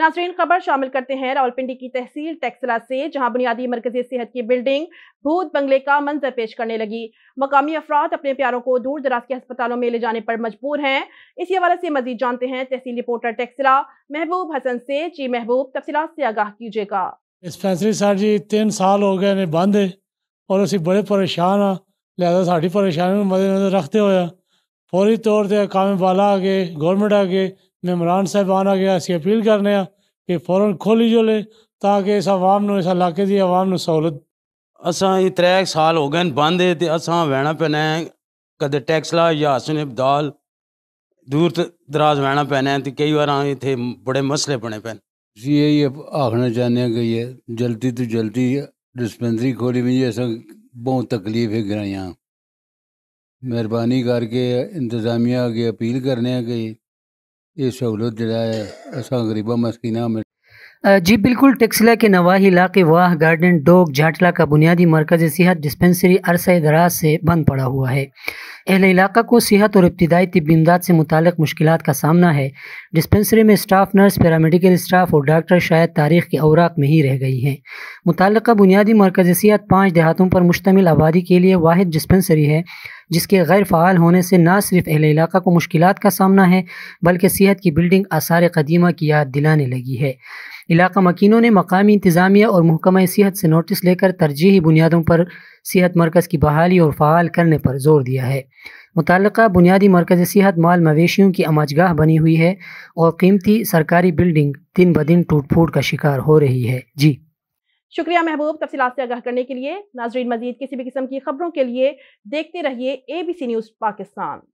नाजरीन खबर शामिल करते हैं रावलपिंडी की तहसील टेक्सला से जहां बुनियादी मरकजी सेहत की बिल्डिंग भूत बंगले का मंजर पेश करने लगी मकामी अफराद अपने प्यारों को दूर दराज के अस्पतालों में ले जाने पर मजबूर हैं इसी हवाले से मजीद जानते हैं तहसील रिपोर्टर टेक्सला महबूब हसन से जी महबूब तफसीत से आगाह कीजिएगा डिस्पेंसरी सर जी तीन साल हो गए ने बंद है और असं बड़े परेशान हाँ लिहाजा साड़ी परेशानी मद्देनजर रखते हुए फौरी तौर पर काम बाला गोरमेंट आ गए मेमरान साहबान आ गया असं अपील करने कि फौरन खोली जो ले ताकि इस आवाम इस इलाके की आवाम सहूलत अस त्रै साल हो गए बंद है तो असा बहना पैना है कद ला या हसन अब्दाल दूर दराज बहना पैना है तो कई बार इतने बड़े मसले बने पैन यही आखना चाहते हैं कि जल्दी तो जल्दी डिस्पेंसरी खोली मुझे अस बहुत तकलीफ है ग्राई मेहरबानी करके इंतजामिया अगर अपील करने कि ये सहूलियत दिलाए असां ग़रीबा में जी बिल्कुल टेक्सिला के नवाही इलाके वाह गार्डन डोग झाटला का बुनियादी मरकज़ सेहत डिस्पेंसरी अरसा दराज से बंद पड़ा हुआ है अहल इलाका को सेहत और इब्तदाई तब इमदाद से मुतक मुश्किल का सामना है डिस्पेंसरी में स्टाफ नर्स पैरामेडिकल स्टाफ और डॉक्टर शायद तारीख के अवराक में ही रह गई हैं मुतल बुनियादी मरकज़ सेहत पाँच देहातों पर मुश्तमिल आबादी के लिए वाद डिस्पेंसरी है जिसके गैर फ़ाल होने से न सिर्फ अहले इलाका को मुश्किल का सामना है बल्कि सेहत की बिल्डिंग आसार कदीमा की याद दिलाने लगी है इलाका मकिनों ने मकामी इंतज़ामिया और महकमा सेहत से नोटिस लेकर तरजीही बुनियादों पर सेहत मरकज़ की बहाली और फ़ाल करने पर जोर दिया है मुतल बुनियादी मरकज़ सेहत माल मवेशियों की अमाजगाह बनी हुई है और कीमती सरकारी बिल्डिंग दिन ब दिन टूट फूट का शिकार हो रही है जी शुक्रिया महबूब तफसीत से आगाह करने के लिए नाजरीन मजीद किसी भी किस्म की खबरों के लिए देखते रहिए A B C news Pakistan